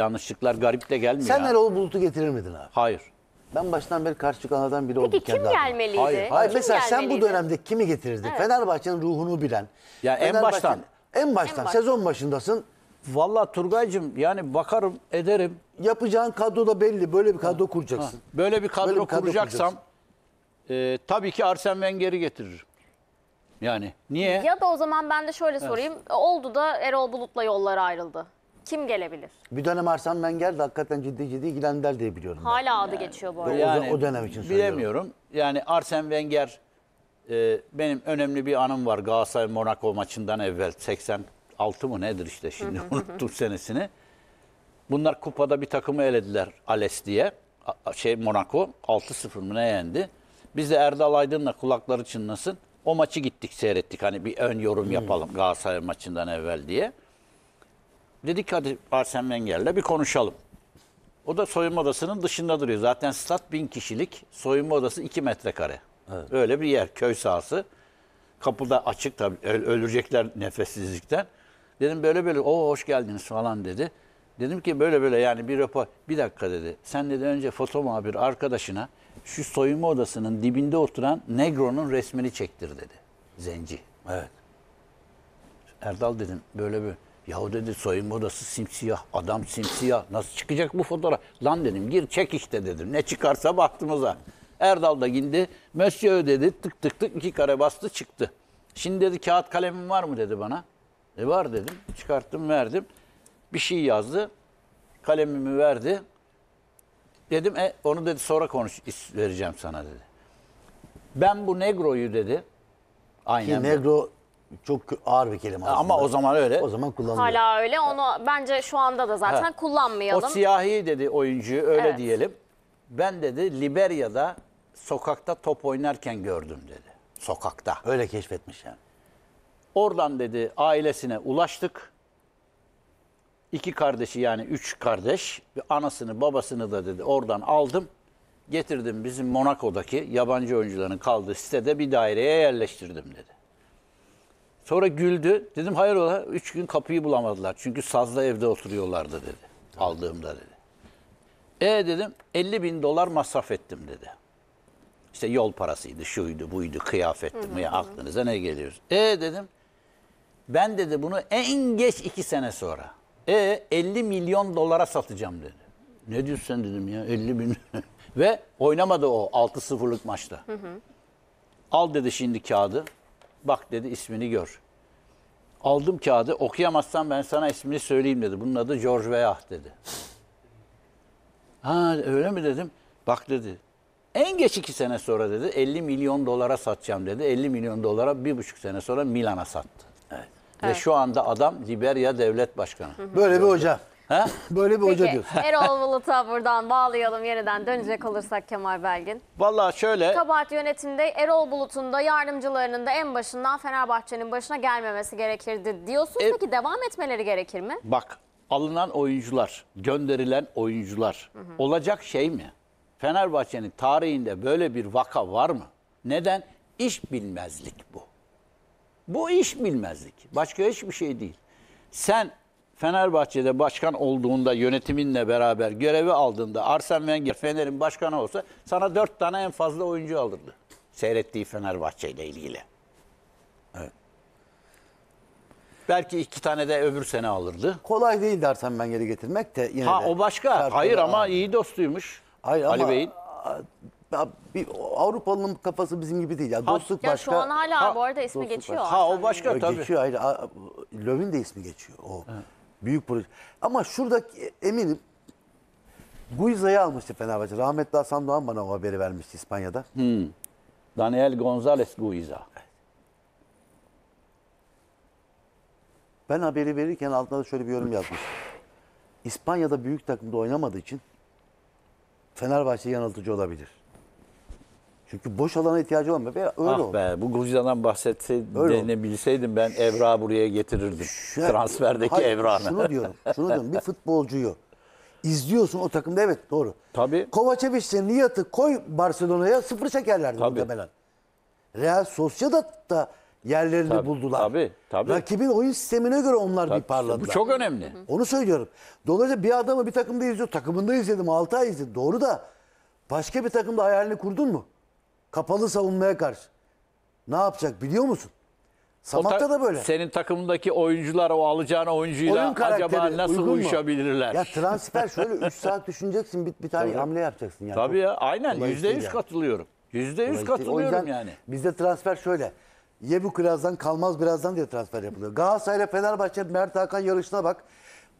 Yanlışlıklar garip de gelmiyor. Sen ya. Erol Bulut'u getirir miydin abi? Hayır. Ben baştan beri karşı çıkanlardan biri oldum. Peki kim adıma. gelmeliydi? Hayır, hayır. Kim mesela gelmeliydi? sen bu dönemde kimi getirirdin? Evet. Fenerbahçe'nin ruhunu bilen. Ya en baştan. En baştan. Sezon başındasın. Valla Turgay'cığım yani bakarım ederim. Yapacağın kadro da belli. Böyle bir kadro ha. kuracaksın. Ha. Böyle bir kadro, Böyle bir kadro kuracaksam e, tabii ki Arsene Wenger'i getiririm. Yani niye? Ya da o zaman ben de şöyle evet. sorayım. Oldu da Erol Bulut'la yolları ayrıldı kim gelebilir? Bir dönem Arslan Wenger de hakikaten ciddi ciddi ilgilendiler diye biliyorum. ben. Hala adı geçiyor bu arada. Yani o dönem için söylüyorum. Bilemiyorum. Yani Arsene Wenger e, benim önemli bir anım var Galatasaray Monaco maçından evvel 86 mı nedir işte şimdi unuttum senesini. Bunlar kupada bir takımı elediler Ales diye. a- Şey Monaco 6-0 mı ne yendi? Biz de Erdal Aydın'la kulakları çınlasın. O maçı gittik seyrettik. Hani bir ön yorum hmm. yapalım Galatasaray maçından evvel diye. Dedik hadi Arsene Wenger'le bir konuşalım. O da soyunma odasının dışında duruyor. Zaten stat bin kişilik, soyunma odası 2 metrekare. Evet. Öyle bir yer, köy sahası. Kapıda açık tabii, ölecekler nefessizlikten. Dedim böyle böyle, o hoş geldiniz falan dedi. Dedim ki böyle böyle yani bir rapor, bir dakika dedi. Sen dedi önce foto bir arkadaşına şu soyunma odasının dibinde oturan Negro'nun resmini çektir dedi. Zenci. Evet. Erdal dedim böyle bir. Yahu dedi soyunma odası simsiyah, adam simsiyah. Nasıl çıkacak bu fotoğraf? Lan dedim gir çek işte dedim. Ne çıkarsa baktım o zaman Erdal da gindi. Monsieur dedi tık tık tık iki kare bastı çıktı. Şimdi dedi kağıt kalemim var mı dedi bana. E var dedim. Çıkarttım verdim. Bir şey yazdı. Kalemimi verdi. Dedim e, onu dedi sonra konuş vereceğim sana dedi. Ben bu Negro'yu dedi. Aynen. Ki Negro çok ağır bir kelime aslında. Ama o zaman öyle. O zaman kullanılıyor. Hala öyle. Onu bence şu anda da zaten Evet. O siyahi dedi oyuncuyu öyle Evet. diyelim. Ben dedi Liberya'da sokakta top oynarken gördüm dedi. Sokakta. Öyle keşfetmiş yani. Oradan dedi ailesine ulaştık. İki kardeşi yani üç kardeş. ve Anasını babasını da dedi oradan aldım. Getirdim bizim Monaco'daki yabancı oyuncuların kaldığı sitede bir daireye yerleştirdim dedi. Sonra güldü. Dedim hayır ola. Üç gün kapıyı bulamadılar. Çünkü sazla evde oturuyorlardı dedi. Evet. Aldığımda dedi. E dedim 50 bin dolar masraf ettim dedi. İşte yol parasıydı, şuydu, buydu, kıyafetti. Hı Aklınıza ne geliyor? E dedim ben dedi bunu en geç iki sene sonra. E 50 milyon dolara satacağım dedi. Ne diyorsun sen dedim ya 50 bin. Ve oynamadı o 6-0'lık maçta. Hı hı. Al dedi şimdi kağıdı. Bak dedi ismini gör. Aldım kağıdı okuyamazsan ben sana ismini söyleyeyim dedi. Bunun adı George Weah dedi. Ha öyle mi dedim. Bak dedi en geç iki sene sonra dedi 50 milyon dolara satacağım dedi. 50 milyon dolara bir buçuk sene sonra Milan'a sattı. Evet. Ve evet. şu anda adam Liberya devlet başkanı. Böyle bir hocam. Ha? Böyle bir Peki, hoca diyorsun. Erol Bulut'a buradan bağlayalım yeniden dönecek olursak Kemal Belgin. Valla şöyle. Kabahat yönetimde Erol Bulut'un da yardımcılarının da en başından Fenerbahçe'nin başına gelmemesi gerekirdi diyorsun. E, Peki devam etmeleri gerekir mi? Bak alınan oyuncular, gönderilen oyuncular hı hı. olacak şey mi? Fenerbahçe'nin tarihinde böyle bir vaka var mı? Neden? İş bilmezlik bu. Bu iş bilmezlik. Başka hiçbir şey değil. Sen Fenerbahçe'de başkan olduğunda yönetiminle beraber görevi aldığında Arsen Wenger Fener'in başkanı olsa sana dört tane en fazla oyuncu alırdı. Seyrettiği Fenerbahçe ile ilgili. Evet. Belki iki tane de öbür sene alırdı. Kolay değil dersen ben geri getirmek de yine Ha de o başka. Hayır ama aldı. iyi dostuymuş. Hayır Ali ama Bey'in. Ya bir Avrupalı'nın kafası bizim gibi değil. Ya dostluk ya başka. Ya şu an hala ha, bu arada ismi geçiyor. Başka. Ha o başka tabii. Geçiyor hayır. Lövin de ismi geçiyor o. Evet. Büyük proje. Ama şurada eminim Guiza'yı almıştı Fenerbahçe. Rahmetli Hasan Doğan bana o haberi vermişti İspanya'da. Hmm. Daniel González Guiza. Ben haberi verirken altına da şöyle bir yorum yazmış: İspanya'da büyük takımda oynamadığı için Fenerbahçe yanıltıcı olabilir. Çünkü boş alana ihtiyacı var mı? Ve öyle ah oldu. be bu Guzida'dan bilseydim ben evra buraya getirirdim. Şu, Transferdeki hayır, evranı. Şunu diyorum, şunu diyorum. Bir futbolcuyu izliyorsun o takımda evet doğru. Tabii. Kovacevic'le Niyat'ı koy Barcelona'ya sıfır çekerlerdi Tabii. muhtemelen. Real Sociedad'da yerlerini tabii, buldular. Tabii, tabii. Rakibin oyun sistemine göre onlar tabii, bir parladılar. Bu çok önemli. Onu söylüyorum. Dolayısıyla bir adamı bir takımda izliyor. Takımında izledim, 6 ay izledim. Doğru da başka bir takımda hayalini kurdun mu? Kapalı savunmaya karşı. Ne yapacak biliyor musun? Samat'ta da böyle. Senin takımındaki oyuncular o alacağına oyuncuyla Oyun karakteri acaba nasıl uygun uyuşabilirler? Ya transfer şöyle 3 saat düşüneceksin bir, bir tane hamle yapacaksın. Yani. Tabii ya aynen Kolay yüzde yüz yani. katılıyorum. Yüzde yüz katılıyorum yani. Bizde transfer şöyle. Ye bu kirazdan kalmaz birazdan diye transfer yapılıyor. ile Fenerbahçe Mert Hakan yarışına bak.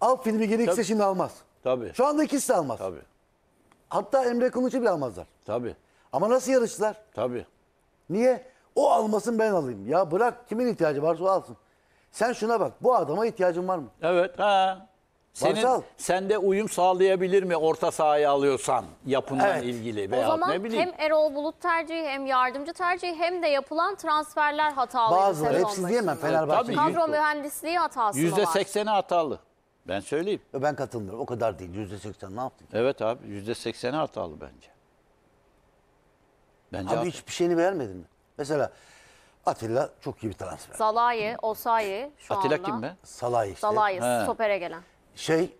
Al filmi gene ikisi şimdi almaz. Tabii Şu anda ikisi de almaz. tabii Hatta Emre Kılıç'ı bile almazlar. tabii. Ama nasıl yarıştılar? Tabii. Niye? O almasın ben alayım. Ya bırak kimin ihtiyacı varsa o alsın. Sen şuna bak. Bu adama ihtiyacın var mı? Evet. Ha. Senin, Varsal. sende uyum sağlayabilir mi orta sahaya alıyorsan yapından Evet. ilgili O zaman ne bileyim. hem Erol Bulut tercihi hem yardımcı tercihi hem de yapılan transferler hatalı. Bazıları. sezon Hepsi diyemem Fenerbahçe. Tabii, Kadro mühendisliği hatası mı %80'i hatalı. Ben söyleyeyim. Ben katılmıyorum. O kadar değil. %80 ne yaptın? Evet abi %80'i hatalı bence. Bence Abi hiçbir şeyini beğenmedin mi? Mesela Atilla çok iyi bir transfer. Salayi, Osayi şu Atilla anda. kim be? Salayi. işte. Salahi, stopere gelen. Şey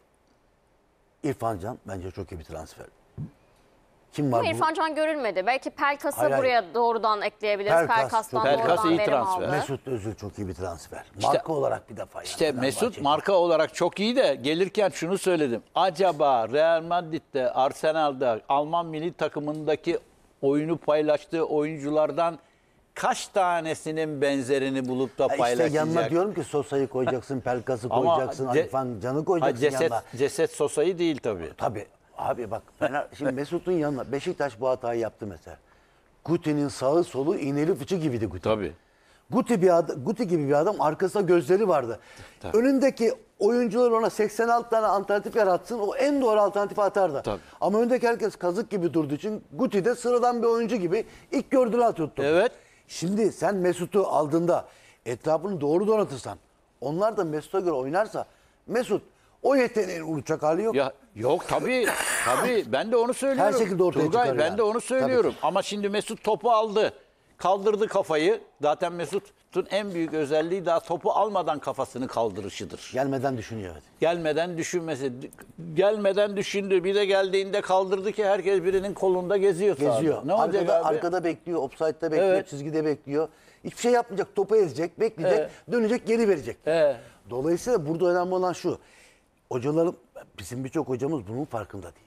İrfan Can bence çok iyi bir transfer. Kim var Ama bu? İrfan Can görülmedi. Belki Pelkas'ı Hayır, hayır. buraya doğrudan ekleyebiliriz. Pelkas Pelkas'tan çok- Pelkas iyi transfer. aldı. Mesut Özil çok iyi bir transfer. marka olarak bir defa yani. İşte Fenerbahçe. Mesut marka olarak çok iyi de gelirken şunu söyledim. Acaba Real Madrid'de, Arsenal'da, Alman milli takımındaki oyunu paylaştığı oyunculardan kaç tanesinin benzerini bulup da paylaşacak. İşte paylaşacak? yanına diyorum ki Sosa'yı koyacaksın, Pelkas'ı koyacaksın, ce- Alifan Can'ı koyacaksın ceset, yanına. ceset sosayı değil tabii. Tabii. Abi bak ben şimdi Mesut'un yanına Beşiktaş bu hatayı yaptı mesela. Guti'nin sağı solu iğneli fıçı gibiydi Guti. Tabii. Guti, bir ad, Guti gibi bir adam arkasında gözleri vardı. Tabii. Önündeki oyuncular ona 86 tane alternatif yaratsın o en doğru alternatifi atardı. Tabii. Ama öndeki herkes kazık gibi durduğu için Guti de sıradan bir oyuncu gibi ilk gördüğünü atıyordu. Evet. Şimdi sen Mesut'u aldığında etrafını doğru donatırsan onlar da Mesut'a göre oynarsa Mesut o yeteneğin uçacak hali yok. Ya, yok tabii tabii ben de onu söylüyorum. Her şekilde ortaya Turgay, ben yani. de onu söylüyorum. Tabii. Ama şimdi Mesut topu aldı. Kaldırdı kafayı. Zaten Mesut'un en büyük özelliği daha topu almadan kafasını kaldırışıdır. Gelmeden düşünüyor. evet. Gelmeden düşünmesi. Gelmeden düşündü. Bir de geldiğinde kaldırdı ki herkes birinin kolunda geziyor. Geziyor. Ne olacak arkada, arkada bekliyor, offside'da bekliyor, Evet. çizgide bekliyor. Hiçbir şey yapmayacak, topu ezecek, bekleyecek, dönecek, geri verecek. He. Dolayısıyla burada önemli olan şu. Hocalarım, bizim birçok hocamız bunun farkında değil.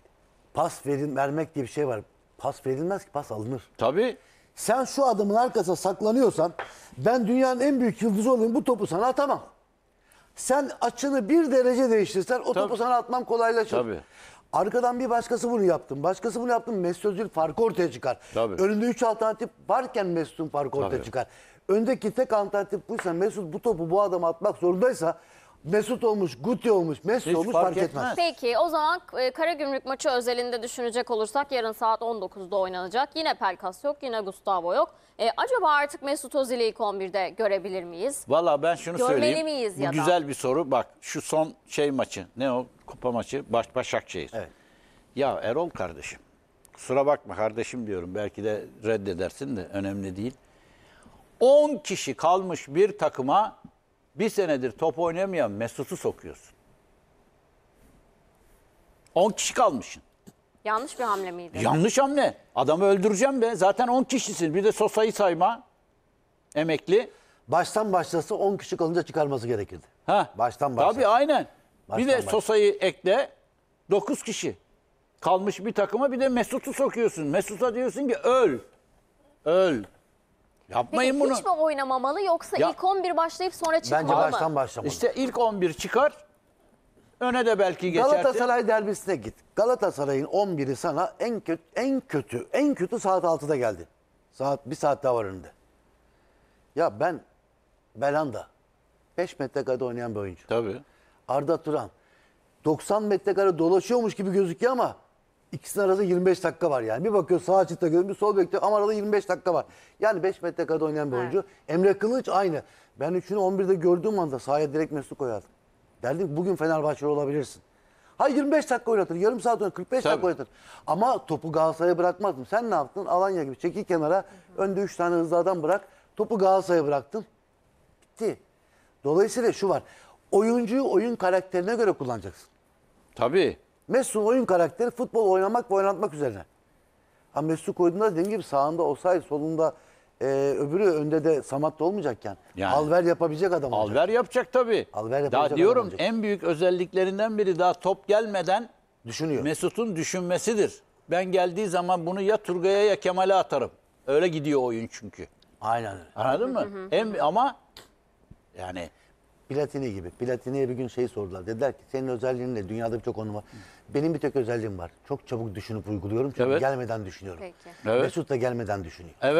Pas verin, vermek diye bir şey var. Pas verilmez ki, pas alınır. Tabii. Sen şu adamın arkasına saklanıyorsan ben dünyanın en büyük yıldızı olayım bu topu sana atamam. Sen açını bir derece değiştirsen o Tabii. topu sana atmam kolaylaşır. Tabii. Arkadan bir başkası bunu yaptım. Başkası bunu yaptım. Mesut Özil farkı ortaya çıkar. Tabii. Önünde 3 alternatif varken Mesut'un farkı ortaya Tabii. çıkar. Öndeki tek alternatif buysa Mesut bu topu bu adama atmak zorundaysa Mesut olmuş, Guti olmuş, Messi Hiç olmuş fark etmez. etmez. Peki o zaman e, Karagümrük maçı özelinde düşünecek olursak yarın saat 19'da oynanacak. Yine Pelkas yok, yine Gustavo yok. E, acaba artık Mesut Özil'i ilk 11'de görebilir miyiz? Valla ben şunu Görmeli söyleyeyim. miyiz Bu da? güzel bir soru. Bak şu son şey maçı ne o? Kupa maçı Baş Başakşehir. Evet. Ya Erol kardeşim. Kusura bakma kardeşim diyorum. Belki de reddedersin de önemli değil. 10 kişi kalmış bir takıma bir senedir top oynamayan Mesut'u sokuyorsun. 10 kişi kalmışsın. Yanlış bir hamle miydi? Yanlış hamle. Adamı öldüreceğim be. Zaten 10 kişisin. Bir de Sosa'yı sayma. Emekli. Baştan başlasa 10 kişi kalınca çıkarması gerekirdi. Ha. Baştan başlasa. Tabii aynen. Baştan bir de başlasa. Sosa'yı ekle. 9 kişi. Kalmış bir takıma bir de Mesut'u sokuyorsun. Mesut'a diyorsun ki öl. Öl. Yapmayın Peki bunu. hiç mi oynamamalı yoksa Ya- ilk 11 başlayıp sonra çıkmalı Bence mı? baştan başlamalı. İşte ilk 11 çıkar. Öne de belki geçer. Galatasaray derbisine git. Galatasaray'ın 11'i sana en kötü en kötü en kötü saat 6'da geldi. Saat bir saat daha var önünde. Ya ben Belanda 5 metrekare oynayan bir oyuncu. Tabii. Arda Turan 90 metrekare dolaşıyormuş gibi gözüküyor ama İkisinin arası 25 dakika var yani. Bir bakıyor sağ açıkta görünmüş, sol bekliyor ama arada 25 dakika var. Yani 5 metrekarede oynayan bir oyuncu. Emre Kılıç aynı. Ben üçünü 11'de gördüğüm anda sahaya direkt Mesut koyardım. Derdim bugün Fenerbahçe olabilirsin. Hayır 25 dakika oynatır, yarım saat oynatır, 45 Tabii. dakika oynatır. Ama topu Galatasaray'a bırakmazdım. Sen ne yaptın? Alanya gibi çekil kenara, önde 3 tane hızlı adam bırak. Topu Galatasaray'a bıraktın. Bitti. Dolayısıyla şu var. Oyuncuyu oyun karakterine göre kullanacaksın. Tabii. Mesut'un oyun karakteri futbol oynamak ve oynatmak üzerine. Ha Mesut koyduğunda dediğim gibi sağında olsaydı solunda e, öbürü önde de Samat da olmayacakken. Yani. Alver yapabilecek adam olacak. Alver yapacak tabii. Alver yapacak daha diyorum olacak. en büyük özelliklerinden biri daha top gelmeden düşünüyor. Mesut'un düşünmesidir. Ben geldiği zaman bunu ya Turgay'a ya Kemal'e atarım. Öyle gidiyor oyun çünkü. Aynen Anladın mı? Hı En, ama yani Platini gibi. Platini'ye bir gün şey sordular. Dediler ki senin özelliğin ne? Dünyada birçok onu var. Benim bir tek özelliğim var. Çok çabuk düşünüp uyguluyorum. Çünkü Evet. gelmeden düşünüyorum. Peki. Evet. Mesut da gelmeden düşünüyor. Evet.